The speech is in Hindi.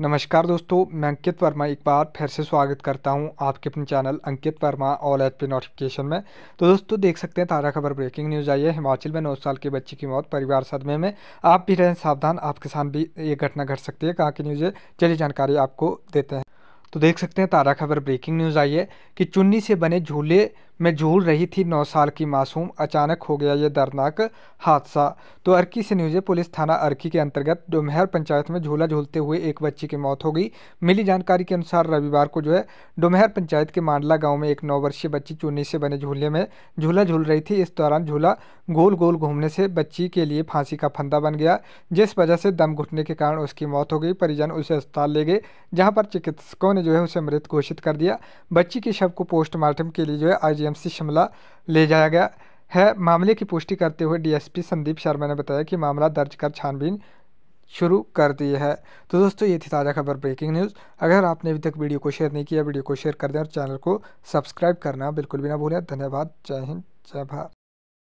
नमस्कार दोस्तों मैं अंकित वर्मा एक बार फिर से स्वागत करता हूं आपके अपने channel Ankit Verma all H P notification में तो दोस्तों देख सकते हैं ताज़ा खबर ब्रेकिंग न्यूज़ आई है हिमाचल में नौ साल के बच्चे की मौत परिवार सदमे में आप भी रहें सावधान आपके साथ भी ये घटना घट सकती है कहाँ की न्यूज़ है चलिए जानकारी आपको देते हैं तो देख सकते हैं ताज़ा खबर ब्रेकिंग न्यूज़ आई है कि चुन्नी से बने झूले में झूल रही थी नौ साल की मासूम अचानक हो गया यह दर्दनाक हादसा तो अर्की से न्यूज़ पुलिस थाना अर्की के अंतर्गत डोमहर पंचायत में झूला झूलते हुए एक बच्ची की मौत हो गई मिली जानकारी के अनुसार रविवार को जो है डोमहर पंचायत के मांडला गाँव में एक नौ वर्षीय बच्ची चुन्नी से बने झूले में झूला झूल रही थी इस दौरान झूला गोल गोल घूमने से बच्ची के लिए फांसी का फंदा बन गया जिस वजह से दम घुटने के कारण उसकी मौत हो गई परिजन उसे अस्पताल ले गए जहाँ पर चिकित्सकों ने जो है उसे मृत घोषित कर दिया बच्ची के शव को पोस्टमार्टम के लिए जो है आज जीएमसी शिमला ले जाया गया है मामले की पुष्टि करते हुए डीएसपी संदीप शर्मा ने बताया कि मामला दर्ज कर छानबीन शुरू कर दी है तो दोस्तों ये थी ताज़ा खबर ब्रेकिंग न्यूज़ अगर आपने अभी तक वीडियो को शेयर नहीं किया वीडियो को शेयर कर दें और चैनल को सब्सक्राइब करना बिल्कुल भी ना भूलें धन्यवाद जय हिंद जय भारत